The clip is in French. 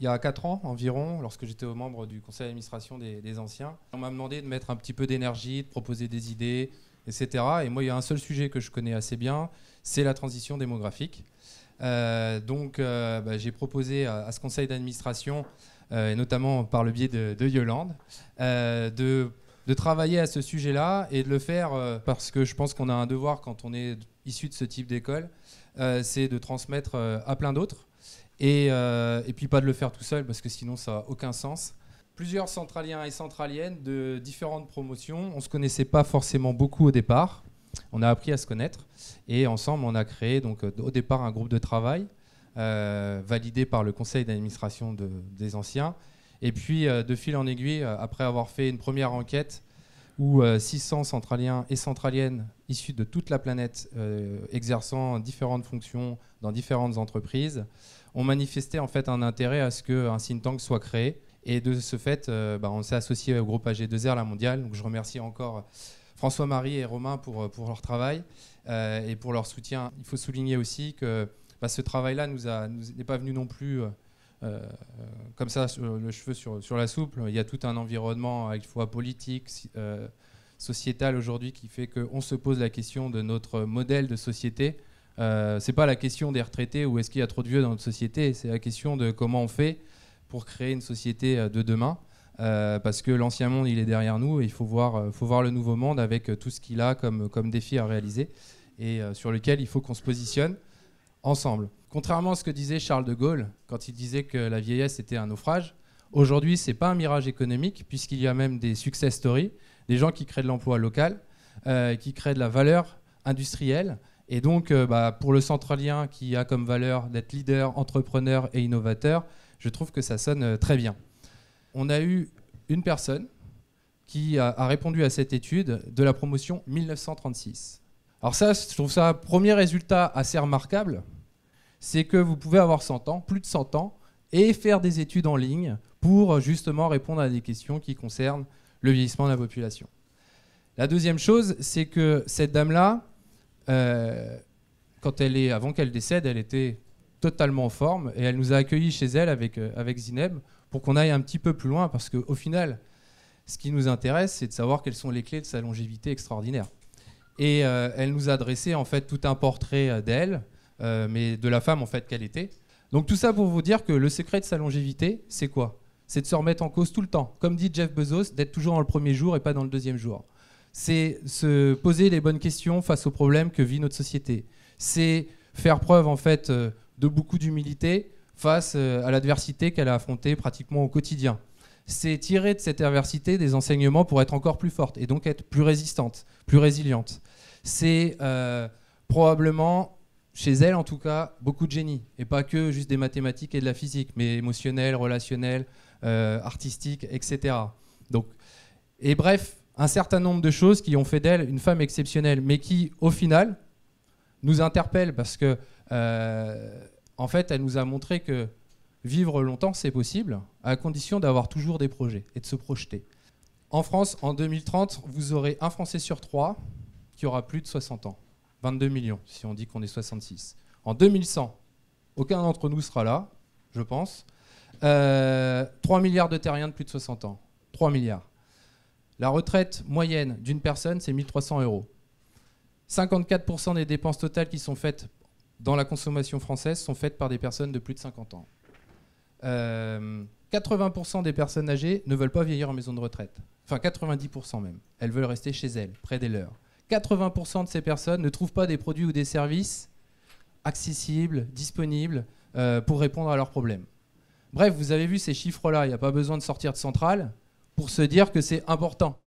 il y a 4 ans environ, lorsque j'étais membre du conseil d'administration des, anciens, on m'a demandé de mettre un petit peu d'énergie, de proposer des idées, etc. Et moi, il y a un seul sujet que je connais assez bien, c'est la transition démographique. Euh, donc, euh, bah, j'ai proposé à, ce conseil d'administration, euh, et notamment par le biais de, Yolande, de, travailler à ce sujet-là et de le faire parce que je pense qu'on a un devoir quand on est issu de ce type d'école, c'est de transmettre à plein d'autres euh, et, puis pas de le faire tout seul parce que sinon ça n'a aucun sens. Plusieurs centraliens et centraliennes de différentes promotions, on ne se connaissait pas forcément beaucoup au départ, on a appris à se connaître et ensemble on a créé donc euh, au départ un groupe de travail euh, validé par le conseil d'administration des anciens. Et puis de fil en aiguille, après avoir fait une première enquête où 600 euh, centraliens et centraliennes issus de toute la planète euh, exerçant différentes fonctions dans différentes entreprises ont manifesté en fait un intérêt à ce qu'un think tank soit créé. Et de ce fait, euh, bah, on s'est associé au groupe AG2R La Mondiale. Donc je remercie encore François-Marie et Romain pour, pour leur travail et pour leur soutien. Il faut souligner aussi que bah, ce travail-là n'est pas venu non plus euh, comme ça le cheveu sur, la souple. Il y a tout un environnement à la fois politique, euh, sociétal aujourd'hui qui fait qu'on se pose la question de notre modèle de société. Euh, c'est pas la question des retraités ou est-ce qu'il y a trop de vieux dans notre société, c'est la question de comment on fait pour créer une société euh, de demain. parce que l'ancien monde il est derrière nous et il faut voir, faut voir le nouveau monde avec tout ce qu'il a comme, comme défi à réaliser et sur lequel il faut qu'on se positionne ensemble. Contrairement à ce que disait Charles de Gaulle quand il disait que la vieillesse était un naufrage, aujourd'hui ce n'est pas un mirage économique puisqu'il y a même des success stories, des gens qui créent de l'emploi local, euh, qui créent de la valeur industrielle. Et donc euh, bah, pour le centralien qui a comme valeur d'être leader, entrepreneur et innovateur, je trouve que ça sonne euh, très bien. On a eu une personne qui a répondu à cette étude de la promotion 1936. Alors ça, je trouve ça un premier résultat assez remarquable, c'est que vous pouvez avoir 100 ans, plus de 100 ans, et faire des études en ligne pour euh, justement répondre à des questions qui concernent le vieillissement de la population. La deuxième chose, c'est que cette dame-là, euh, quand elle est, avant qu'elle décède, elle était totalement en forme et elle nous a accueillis chez elle avec, euh, avec Zineb pour qu'on aille un petit peu plus loin parce qu'au final, ce qui nous intéresse, c'est de savoir quelles sont les clés de sa longévité extraordinaire. Et euh, elle nous a dressé en fait tout un portrait euh, d'elle, euh, mais de la femme en fait qu'elle était. Donc tout ça pour vous dire que le secret de sa longévité, c'est quoi C'est de se remettre en cause tout le temps. Comme dit Jeff Bezos, d'être toujours dans le premier jour et pas dans le deuxième jour. C'est se poser les bonnes questions face aux problèmes que vit notre société. C'est faire preuve en fait de beaucoup d'humilité face à l'adversité qu'elle a affrontée pratiquement au quotidien c'est tirer de cette adversité des enseignements pour être encore plus forte et donc être plus résistante, plus résiliente. C'est euh, probablement, chez elle en tout cas, beaucoup de génie, et pas que juste des mathématiques et de la physique, mais émotionnel, relationnel, euh, artistique, etc. Donc, et bref, un certain nombre de choses qui ont fait d'elle une femme exceptionnelle, mais qui, au final, nous interpelle parce que, euh, en fait, elle nous a montré que Vivre longtemps, c'est possible, à condition d'avoir toujours des projets et de se projeter. En France, en 2030, vous aurez un Français sur trois qui aura plus de 60 ans. 22 millions, si on dit qu'on est 66. En 2100, aucun d'entre nous sera là, je pense. 3 euh, milliards de terriens de plus de 60 ans. 3 milliards. La retraite moyenne d'une personne, c'est 1300 euros. 54% des dépenses totales qui sont faites dans la consommation française sont faites par des personnes de plus de 50 ans. 80% euh, des personnes âgées ne veulent pas vieillir en maison de retraite. Enfin, 90% même. Elles veulent rester chez elles, près des leurs. 80% de ces personnes ne trouvent pas des produits ou des services accessibles, disponibles, euh, pour répondre à leurs problèmes. Bref, vous avez vu ces chiffres-là, il n'y a pas besoin de sortir de centrale pour se dire que c'est important.